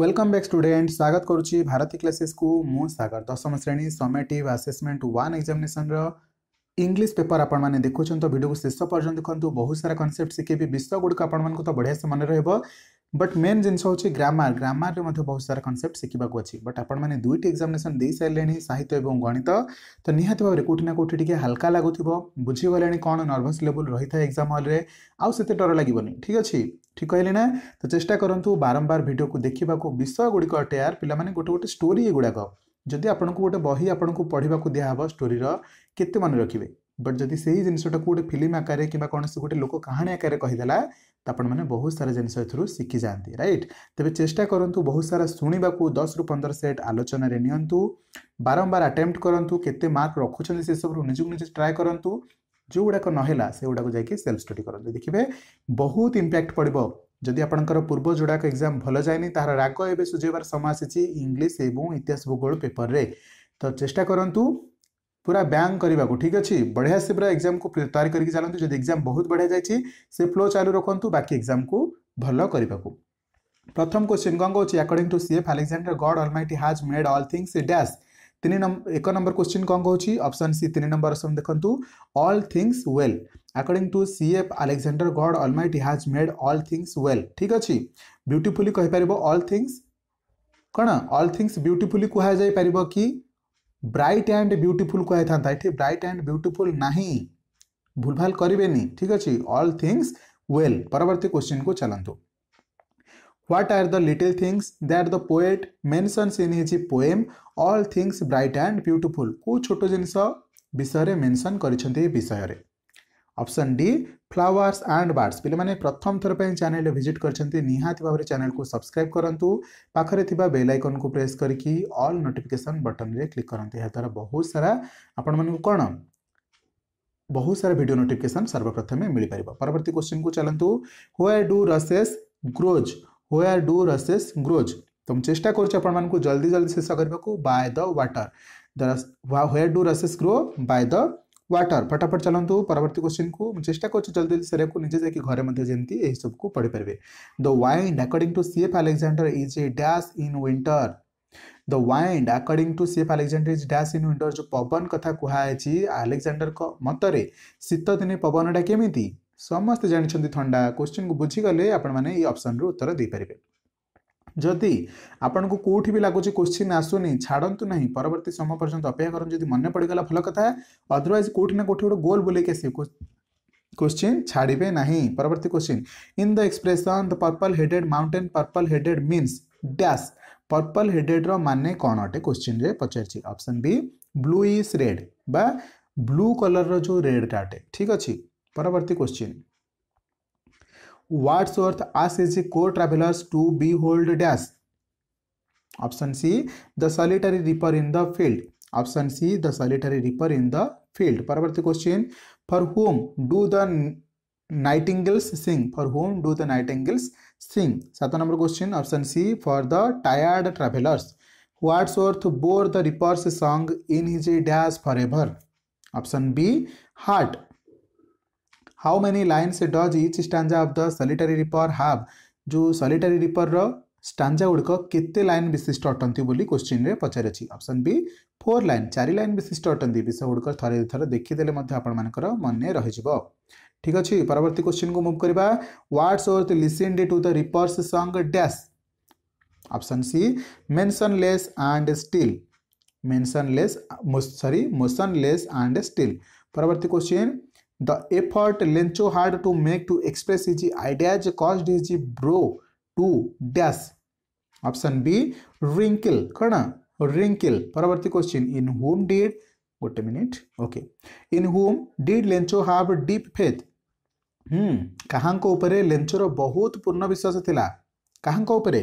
Welcome back student স্বাগত করছি ଭାରତୀ କ୍ଲାସେସ୍କୁ ମୁଁ ସାଗର ଦଶମ ଶ୍ରେଣୀ ସମେଟିଭ୍ ଆସେସମେଣ୍ଟ ୱାନ୍ ଏକ୍ଜାମିନେସନ୍ର ଇଂଲିଶ ପେପର ଆପଣମାନେ ଦେଖୁଛନ୍ତି ତ ଭିଡ଼ିଓକୁ ଶେଷ ପର୍ଯ୍ୟନ୍ତ ଦେଖନ୍ତୁ ବହୁତ ସାରା କନସେପ୍ଟ ଶିଖେଇବି ବିଷୟଗୁଡ଼ିକ ଆପଣମାନଙ୍କୁ ତ ବଢ଼ିଆ ସେ ମନେ ରହିବ बट मेन जिन ग्रामार ग्रामारे बहुत सारा कनसेप्ट शिखा अच्छी बट आपने दुईट एक्जामेसन दे सारे साहित्य और गणित तो निहत भाव में कौटी ना कौटी टी हाल्का लगुव बुझीगले कौन नर्भस लेवल रही था एक्जाम हल में आते डर लगे ठीक अच्छे ठीक कहली ना तो चेस्टा करूँ बारंबार भिड को देखा विषय गुड़िक अटेयर पाने गोटे गोटे स्टोरी गुड़ाक जदि आपको गोटे बही आपको पढ़ाक दिहब स्टोरीर के मन रखे बट जदि से ही जिनसटा को गोटे फिल्म आकार कौन गोटे लोक कहानी आकार कहीदेला तो आपने बहुत सारा जिनस शिखि जाती रईट तेज चेषा करूँ बहुत सारा शुणा को दस रु पंदर सेट आलोचन निारंबार आटेम करूँ के मार्क रखुच्च से सब निज निजे ट्राए करूँ जो गुड़ाक नाला से गुड़ाक जाइए सेल्फ स्टडी करते देखिए बहुत इंपैक्ट पड़ो जदि आप पूर्व जोड़ाक एग्जाम भल जाए तरह राग एवं सुझेबार समय आंग्लीश इतिहास भूगोल पेपर में तो चेषा करूँ पूरा ब्यांग करने ठीक अच्छे बढ़िया से पूरा एग्जाम को तैयारी करके चलते जब एग्जाम बहुत बढ़िया जाए से फ्लो चालू रखुद बाकी एग्जाम को भल करने प्रथम क्वेश्चन कौन कौन according to CF Alexander God almighty has made all things dash तीन नंबर एक नंबर क्वेश्चन कौन कौन ऑप्शन सी तीन नंबर अप्सन देखते all things well according to CF Alexander God all हाज मेड अल थिंग्स वेल ठीक अच्छे ब्यूटिफुली कहपर अल थिंग्स कौन अल थिंग्स ब्यूटिफुली कह कि ବ୍ରାଇଟ୍ ଆଣ୍ଡ ବ୍ୟୁଟିଫୁଲ୍ କୁହାଯାଇଥାନ୍ତା ଏଠି ବ୍ରାଇଟ୍ ଆଣ୍ଡ ବ୍ୟୁଟିଫୁଲ୍ ନାହିଁ ଭୁଲଭାଲ କରିବେନି ଠିକ୍ ଅଛି ଅଲ୍ ଥିଙ୍ଗସ୍ ୱେଲ୍ ପରବର୍ତ୍ତୀ କ୍ୱେଶ୍ଚିନ୍କୁ ଚାଲନ୍ତୁ what are the little things that the poet mentions in his poem all things bright and beautiful କେଉଁ ଛୋଟ ଜିନିଷ ବିଷୟରେ ମେନ୍ସନ୍ କରିଛନ୍ତି ଏ ବିଷୟରେ option D flowers and birds पे प्रथम थर पर चेल भिजिट करते भाव में चेल को सब्सक्राइब करूँ पाखे बेल आइकन को प्रेस करके अल् नोटिफिकेसन बटन में क्लिक करते द्वारा बहुत सारा आपण मन कौन बहुत सारा भिड नोटिफिकेसन सर्वप्रथमें मिल पार परवर्त क्वेश्चन को चलतु हो आर डू रसेस ग्रोज हो आर डू रसेस ग्रोज तो मुझे चेस्ट करूँ जल्दी जल्दी शेष करने को बाय द व्वाटर द हुए do रसेस grow by the water फटाफट चलां तो परवर्त क्वेश्चन को मुझे चेस्टा कर जल्दी जल्दी सर को निजे जाए घर जमी सब कुछ पढ़ी पारे the wind according to C F Alexander is a dash in winter the wind according to CF Alexander is dash in winter जो पवन कथ कई आलेक्जाडर मत शीत दिन पवन टा के समस्त जानते थंडा क्वेश्चन को बुझीगले आपने अपसन रु उत्तर दे पारे जदि आपन को कौटि भी लगुच क्वेश्चन आसुनी छाड़ू ना परवर्त समय पर्यटन अपेक्षा करें जब मन पड़गला भल कथ अदरवैज कौटिना कौटी गोटे गोल बुले आस क्वेश्चन छाड़े ना परवर्त question in the express the purple headed mountain purple headed means dash purple headed रे कौन अटे क्वेश्चन में पचारन बी ब्लू इज रेड बा ब्लू कलर रो रेड अटे ठीक अच्छे परवर्त क्वेश्चन Wordsworth asks his court travelers to behold dash. Option C, the solitary reaper in the field. Option C, the solitary reaper in the field. Paravarthi question, for whom do the nightingales sing? For whom do the nightingales sing? Sata number question, option C, for the tired travelers. Wordsworth bore the reaper's song in his dash forever. Option B, heart. How many lines does each stanza of the solitary reaper have जो solitary ripper रटाजा गुड़क के line विशिष्ट अटंती बोली question में पचार option B four line चार line विशिष्ट अटंती विषय गुड़क थर थर देखीदे आपर मन रही ठीक अच्छे परवर्त क्वेश्चन को मुव करवा Wordsworth listened to the reaper's song dash option C mention less and still mention less sorry motionless and still परवर्त question the effort Lencho hard to make to express his ideas caused his brow to dash option B wrinkle कौन wrinkle परवर्ती question in whom did गोटे minute okay in whom did Lencho have deep faith hmm कहाँ को ऊपर लेंचोर बहुत पूर्ण विश्वास था कहाँ को ऊपर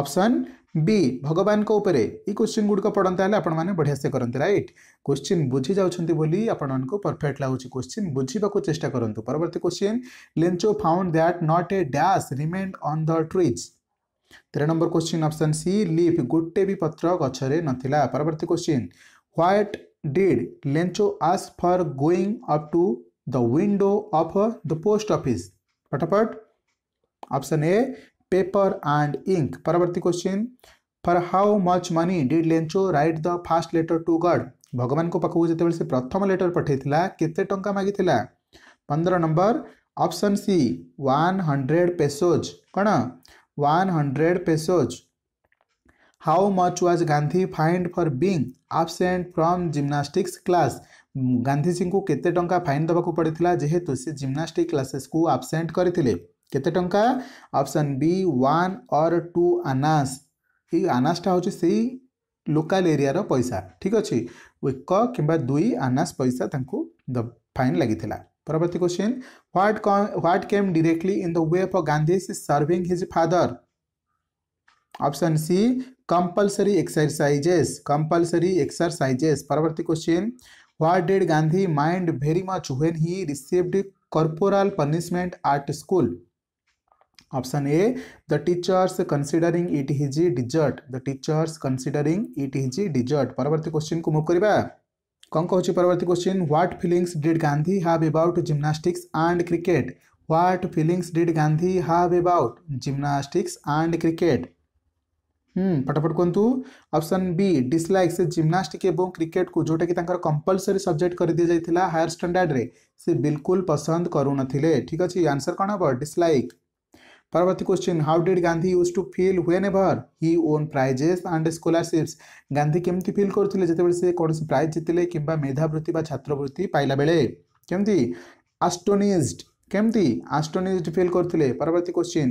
ऑप्शन बी भगवान को ऊपर ये क्वेश्चन गुड़क पढ़ता है आपण मैंने बढ़िया से करते राइट क्वेश्चन बुझी जाऊँगी बोली परफेक्ट लगुच क्वेश्चन बुझा चेस्टा चेस्ट करूँ परवर्त question Lencho found that not a dash remain on the trees तेरह number question option C leaf गोटे भी पत्र गचरे नाला परवर्त question what did Lencho ask for going up to the window of the post office फटाफट option A paper and ink परवर्ती question for how much money did Lencho write the first letter to god भगवान को पाखक जिते से प्रथम letter पठेला केते केंटा मागि पंद्रह number option C one hundred pesos कौन one hundred pesos how much was Gandhi fined for being absent from gymnastics class Gandhiji को केत टा फाइन देवाक पड़ता जेहेतु से जिम्नास्टिक क्लासेस को आबसेंट करते केत टा अपसन बी वन और टू अनास यनासटा हूँ से लोकाल एरिया रो पैसा ठीक अच्छे एक कि दुई अनास पैसा फाइन लगी परवर्त question what what came directly in the way of Gandhi serving his father option C compulsory exercises compulsory exercises परवर्ती question what did Gandhi mind very much when he received corporal punishment at school option A the teachers considering it his desert the teachers considering it his desert परवर्त question को move करिबा कौन कहूँ परवर्त question what feelings did Gandhi have about gymnastics and cricket what feelings did Gandhi have about gymnastics and cricket फटाफट कहतु option B dislikes से gymnastic cricket को जोटा कि कंपलसरी सब्जेक्ट कर दी जाइए हायर स्टाडार्ड से बिल्कुल पसंद करूनते ठीक अच्छे आंसर कौन हम dislike Parvati question, how did Gandhi used to feel whenever he won prizes and scholarships? Gandhi কেমতি ফিল করুଥିଲେ যেতবেলে সে কোনসি প্রাইজ জিতিলে কিংবা মেধাবৃত্তি বা ছাত্রবৃত্তি পাইলা বেলে কেমতি আস্টোনিজড কেমতি আস্টোনিজড ফিল করুଥିଲେ পরবর্তী কোশ্চিন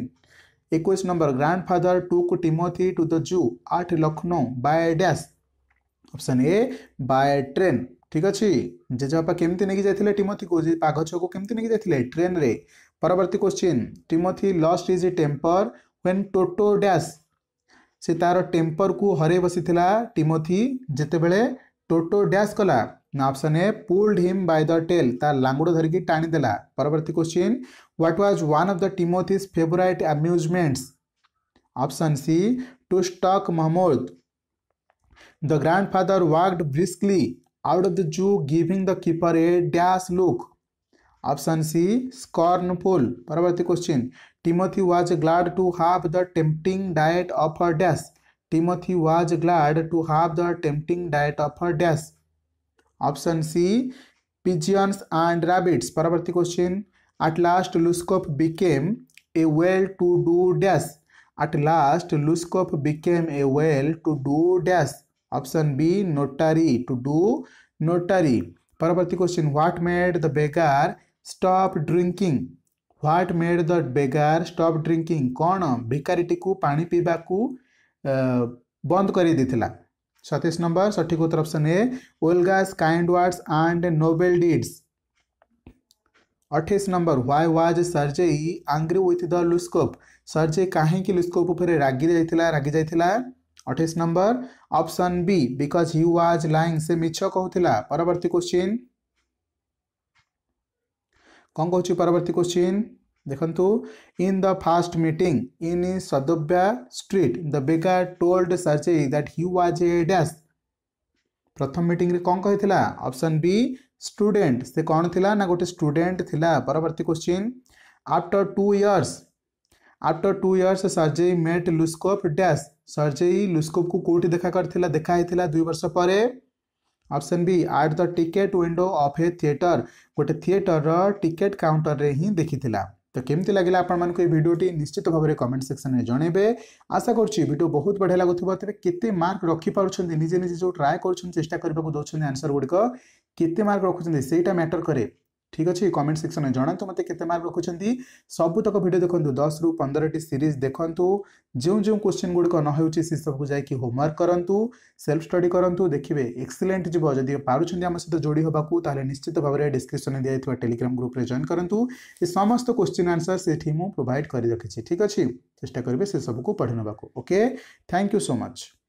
একুশ নম্বর grandfather took Timothy to the zoo at Lucknow by dash option A by train ठीक अच्छे जेजेबापा केमती नहीं जाते टीमथी को पाघ छक केमती नहीं जाते ट्रेन में परवर्त question Timothy lost is a temper when Toto dash से तार टेम्पर को हर बसी टीमथी बड़े टोटो डैश कला option A pulled him by the tail तार लांगुड़ धरिकी टाणी देवर्त question what was one of the Timothy's favourite amusements option C to stuck Mahmood the grandfather walked briskly out of the Jew giving the keeper a dash look. Option C scornful. Paravarti question. Timothy was glad to have the tempting diet of her dash. Timothy was glad to have the tempting diet of her dash. Option C pigeons and rabbits. Paravarti question. At last Luskop became a well-to-do dash. At last Luskop became a well-to-do dash. Option B notary to do notary परवर्ती question what made the beggar stop drinking what made the beggar stop drinking कौन भिकारीटी को पानी पीवा को बंद कर सतीश नंबर सठिक उत्तर option A Olga kind words and noble deeds अठाईस number why was Sergei angry with the Lushkoff Sergei कहीं लुस्कोप रागि रागि जाता अठाई number option B because you was lying से मिछ कहला परवर्त क्वेश्चन कौन कह परवर्त क्वेश्चन देखु in the first meeting in Sadovaya street the beggar told Sergei that he was a dash प्रथम मीटिंग रे कौन कही ऑप्शन बी स्टूडेंट से कौन थी ना गोटे स्टूडेंट थी परवर्त question after two years after two years Sergei met Lushkoff dash Sergei Lushkoff को कौट देखा कर देखाई ही दुई वर्ष पर option B at the ticket window of a theatre गोटे थिएटर टिकेट काउंटर रे ही देखी था तो कमी लगे आपड़ोटी निश्चित भाव में कमेंट सेक्शन में जन आशा करीडियो बहुत बढ़िया लगुव तेरे के मार्क रखिपे निजे निजे जो ट्राए कर चेस्टा करने को दौरान आंसर गुड़िक मार्क रखुच्च से मैटर कैर ठीक अच्छे कमेंट सेक्शन में जहां मत के मार्क रखुंत सबुतक भिड देखो दस रु पंदर टी सीरीज देखु जो जो क्वेश्चन गुड़क न हो सब को जैक होमवर्क करूँ सेल्फ स्टडी करूँ देखिए एक्सिलेंट जी जदि पार्टी आम सहित जोड़ी हाँ तो निश्चित भाव में डिस्क्रिप्सन दी टेलीग्राम ग्रुप जॉन करूँ ये समस्त क्वेश्चन आनसर से प्रोभाइड कर रखी ठीक अच्छे चेस्ट करेंगे से सबको पढ़ी नाक okay thank you so much